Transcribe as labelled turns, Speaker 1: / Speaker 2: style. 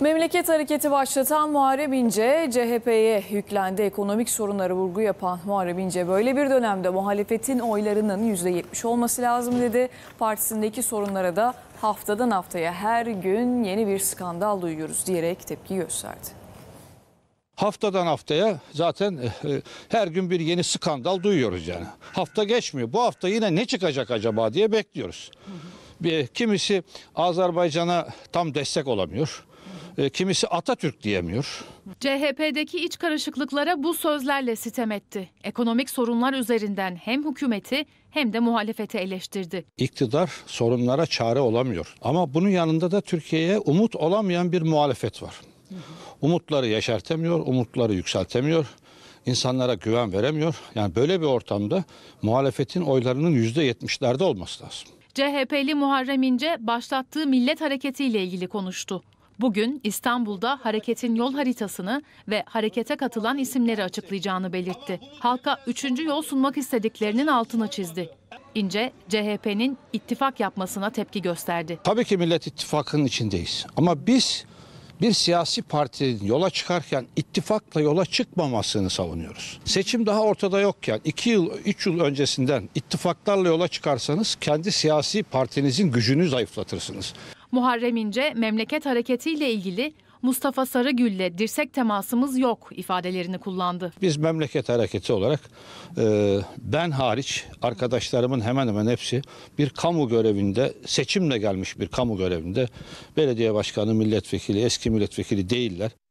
Speaker 1: Memleket hareketi başlatan Muharrem İnce, CHP'ye yüklendi. Ekonomik sorunları vurgu yapan Muharrem İnce böyle bir dönemde muhalefetin oylarının %70 olması lazım dedi. Partisindeki sorunlara da haftadan haftaya her gün yeni bir skandal duyuyoruz diyerek tepki gösterdi.
Speaker 2: Haftadan haftaya zaten eh, eh, her gün bir yeni skandal duyuyoruz yani. Hafta geçmiyor. Bu hafta yine ne çıkacak acaba diye bekliyoruz. Bir, kimisi Azerbaycan'a tam destek olamıyor. E, kimisi Atatürk diyemiyor.
Speaker 1: CHP'deki iç karışıklıklara bu sözlerle sitem etti. Ekonomik sorunlar üzerinden hem hükümeti hem de muhalefeti eleştirdi.
Speaker 2: İktidar sorunlara çare olamıyor. Ama bunun yanında da Türkiye'ye umut olamayan bir muhalefet var. Umutları yaşartamıyor, umutları yükseltemiyor insanlara güven veremiyor. Yani böyle bir ortamda muhalefetin oylarının %70'lerde olması lazım.
Speaker 1: CHP'li Muharrem İnce başlattığı millet hareketiyle ilgili konuştu. Bugün İstanbul'da hareketin yol haritasını ve harekete katılan isimleri açıklayacağını belirtti. Halka üçüncü yol sunmak istediklerinin altını çizdi. İnce, CHP'nin ittifak yapmasına tepki gösterdi.
Speaker 2: Tabii ki Millet İttifakı'nın içindeyiz. Ama biz bir siyasi partinin yola çıkarken ittifakla yola çıkmamasını savunuyoruz. Seçim daha ortada yokken 2 yıl 3 yıl öncesinden ittifaklarla yola çıkarsanız kendi siyasi partinizin gücünü zayıflatırsınız.
Speaker 1: Muharrem İnce memleket hareketiyle ilgili Mustafa Sarıgül'le dirsek temasımız yok ifadelerini kullandı.
Speaker 2: Biz memleket hareketi olarak e, ben hariç arkadaşlarımın hemen hemen hepsi bir kamu görevinde seçimle gelmiş bir kamu görevinde belediye başkanı, milletvekili, eski milletvekili değiller.